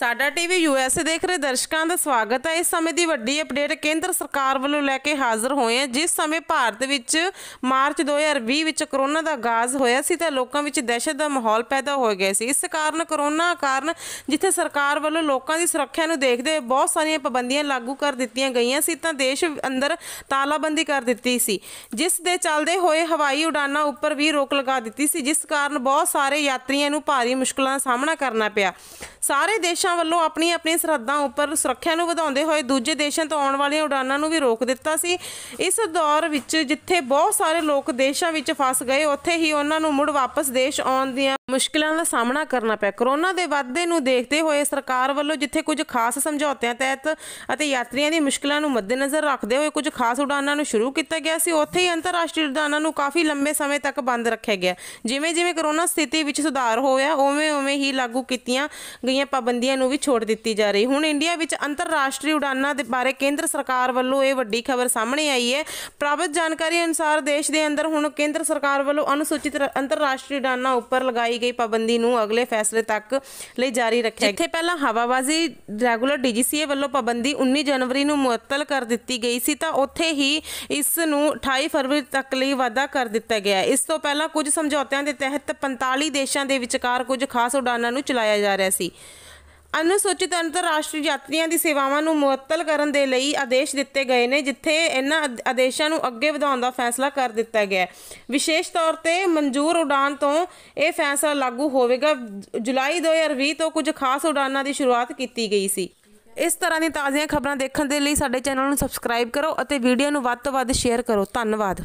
ਸਾਡਾ TV USA ਦੇਖ ਰਹੇ ਦਰਸ਼ਕਾਂ ਦਾ ਸਵਾਗਤ ਹੈ ਇਸ ਸਮੇਂ ਦੀ ਵੱਡੀ ਅਪਡੇਟ ਕੇਂਦਰ ਸਰਕਾਰ ਵੱਲੋਂ ਲੈ ਕੇ ਹਾਜ਼ਰ ਹੋਏ ਹਾਂ ਜਿਸ ਸਮੇਂ ਭਾਰਤ ਵਿੱਚ ਮਾਰਚ 2020 ਵਿੱਚ ਕਰੋਨਾ ਦਾ ਆਗਾਜ਼ ਹੋਇਆ ਸੀ ਤਾਂ ਲੋਕਾਂ ਵਿੱਚ ਦਹਿਸ਼ਤ ਦਾ ਮਾਹੌਲ ਪੈਦਾ ਹੋ ਗਿਆ ਸੀ ਇਸ ਕਾਰਨ ਕਰੋਨਾ ਕਾਰਨ ਜਿੱਥੇ ਸਰਕਾਰ ਵੱਲੋਂ ਲੋਕਾਂ ਦੀ ਸੁਰੱਖਿਆ ਨੂੰ ਦੇਖਦੇ ਹੋਏ ਬਹੁਤ ਸਾਰੀਆਂ ਪਾਬੰਦੀਆਂ ਲਾਗੂ ਕਰ ਦਿੱਤੀਆਂ ਗਈਆਂ ਸੀ ਤਾਂ ਦੇਸ਼ ਅੰਦਰ ਤਾਲਾਬੰਦੀ ਕਰ ਦਿੱਤੀ ਸੀ ਜਿਸ ਦੇ ਚੱਲਦੇ ਹੋਏ ਹਵਾਈ ਉਡਾਨਾਂ ਉੱਪਰ ਵੀ ਰੋਕ ਲਗਾ ਦਿੱਤੀ ਸੀ ਜਿਸ ਕਾਰਨ ਬਹੁਤ ਸਾਰੇ ਯਾਤਰੀਆਂ ਨੂੰ ਭਾਰੀ ਮੁਸ਼ਕਲਾਂ ਦਾ ਸਾਹਮਣਾ ਕਰਨਾ ਪਿਆ ਸਾਰੇ ਦੇਸ਼ ਦੇਸ਼ਾਂ ਵੱਲੋਂ ਆਪਣੀ ਆਪਣੀ ਸਰਹੱਦਾਂ ਉੱਪਰ ਸੁਰੱਖਿਆ ਨੂੰ ਵਧਾਉਂਦੇ ਹੋਏ ਦੂਜੇ ਦੇਸ਼ਾਂ ਤੋਂ ਆਉਣ ਵਾਲੀਆਂ ਉਡਾਨਾਂ ਨੂੰ ਵੀ ਰੋਕ ਦਿੱਤਾ ਸੀ ਇਸ ਦੌਰ ਵਿੱਚ ਜਿੱਥੇ ਬਹੁਤ ਸਾਰੇ ਲੋਕ ਦੇਸ਼ਾਂ ਵਿੱਚ ਫਸ ਗਏ ਉੱਥੇ ਹੀ ਉਹਨਾਂ ਨੂੰ ਮੁੜ ਵਾਪਸ ਦੇਸ਼ ਆਉਣ ਦੀਆਂ ਮੁਸ਼ਕਲਾਂ ਦਾ ਸਾਹਮਣਾ ਕਰਨਾ ਪਿਆ ਕਰੋਨਾ ਦੇ ਵਾਧੇ ਨੂੰ ਦੇਖਦੇ ਹੋਏ ਸਰਕਾਰ ਵੱਲੋਂ ਜਿੱਥੇ ਕੁਝ ਖਾਸ ਸਮਝੌਤਿਆਂ ਤਹਿਤ ਅਤੇ ਯਾਤਰੀਆਂ ਦੀ ਮੁਸ਼ਕਲਾਂ ਨੂੰ ਮੱਦੇਨਜ਼ਰ ਰੱਖਦੇ ਹੋਏ ਕੁਝ ਖਾਸ ਉਡਾਨਾਂ ਨੂੰ ਸ਼ੁਰੂ ਕੀਤਾ ਗਿਆ ਸੀ ਉੱਥੇ ਹੀ ਅੰਤਰਰਾਸ਼ਟਰੀ ਉਡਾਨਾਂ ਨੂੰ ਕਾਫੀ ਲੰਬੇ ਸਮੇਂ ਤੱਕ ਬੰਦ ਰੱਖਿਆ ਗਿਆ ਜਿਵੇਂ-ਜਿਵੇਂ ਕਰੋਨਾ ਸਥਿਤੀ ਵਿੱਚ ਸੁਧਾਰ ਹੋਇਆ ਉਵੇਂ-ਉਵੇਂ ਹੀ ਲਾਗੂ ਕੀਤੀਆਂ ਗਈਆਂ ਪਾਬੰਦੀਆਂ ਨੂੰ ਵੀ ਛੋੜ ਦਿੱਤੀ ਜਾ ਰਹੀ ਹੁਣ ਇੰਡੀਆ ਵਿੱਚ ਅੰਤਰਰਾਸ਼ਟਰੀ ਉਡਾਨਾਂ ਦੇ ਬਾਰੇ ਕੇਂਦਰ ਸਰਕਾਰ ਵੱਲੋਂ ਇਹ ਵੱਡੀ ਖਬਰ ਸਾਹਮਣੇ ਆਈ ਹੈ ਪ੍ਰਾਪਤ ਜਾਣਕਾਰੀ ਅਨੁਸਾਰ ਦੇਸ਼ ਦੇ ਅੰਦਰ ਹੁਣ ਕੇਂਦਰ ਸਰਕਾਰ ਵੱਲੋਂ ਅਨੁਸੂਚਿਤ ਅੰਤਰਰਾਸ਼ਟਰੀ ਉਡਾਨਾਂ ਉੱਪਰ ਲਗਾਈ ਲਗਾਈ ਗਈ ਪਾਬੰਦੀ ਨੂੰ ਅਗਲੇ ਫੈਸਲੇ ਤੱਕ ਲਈ ਜਾਰੀ ਰੱਖਿਆ ਜਿੱਥੇ ਪਹਿਲਾਂ ਹਵਾਬਾਜ਼ੀ ਰੈਗੂਲਰ ਡੀਜੀਸੀਏ ਵੱਲੋਂ ਪਾਬੰਦੀ 19 ਜਨਵਰੀ ਨੂੰ ਮੁਅੱਤਲ ਕਰ ਦਿੱਤੀ ਗਈ ਸੀ ਤਾਂ ਉੱਥੇ ਹੀ ਇਸ ਨੂੰ 28 ਫਰਵਰੀ ਤੱਕ ਲਈ ਵਾਅਦਾ ਕਰ ਦਿੱਤਾ ਗਿਆ ਇਸ ਤੋਂ ਪਹਿਲਾਂ ਕੁਝ ਸਮਝੌਤਿਆਂ ਦੇ ਤਹਿਤ 45 ਦੇਸ਼ਾਂ ਦੇ ਵਿਚਕਾਰ ਕੁਝ ਖਾਸ ਉਡਾਨਾਂ ਨੂੰ ਚਲਾਇਆ ਜਾ ਰਿਹਾ ਸੀ ਅਨੁਸੂਚਿਤ ਅੰਤਰਰਾਸ਼ਟਰੀ ਯਾਤਰੀਆਂ ਦੀ ਸੇਵਾਵਾਂ ਨੂੰ ਮੁਅੱਤਲ ਕਰਨ ਦੇ ਲਈ ਆਦੇਸ਼ ਦਿੱਤੇ ਗਏ ਨੇ ਜਿੱਥੇ ਇਹਨਾਂ ਆਦੇਸ਼ਾਂ ਨੂੰ ਅੱਗੇ ਵਧਾਉਣ ਦਾ ਫੈਸਲਾ ਕਰ ਦਿੱਤਾ ਗਿਆ ਹੈ ਵਿਸ਼ੇਸ਼ ਤੌਰ ਤੇ ਮਨਜ਼ੂਰ ਉਡਾਨ ਤੋਂ ਇਹ ਫੈਸਲਾ ਲਾਗੂ ਹੋਵੇਗਾ ਜੁਲਾਈ 2020 ਤੋਂ ਕੁਝ ਖਾਸ ਉਡਾਨਾਂ ਦੀ ਸ਼ੁਰੂਆਤ ਕੀਤੀ ਗਈ ਸੀ ਇਸ ਤਰ੍ਹਾਂ ਦੀਆਂ ਤਾਜ਼ੀਆਂ ਖਬਰਾਂ ਦੇਖਣ ਦੇ ਲਈ ਸਾਡੇ ਚੈਨਲ ਨੂੰ ਸਬਸਕ੍ਰਾਈਬ ਕਰੋ ਅਤੇ ਵੀਡੀਓ ਨੂੰ ਵੱਧ ਤੋਂ ਵੱਧ ਸ਼ੇਅਰ ਕਰੋ ਧੰਨਵਾਦ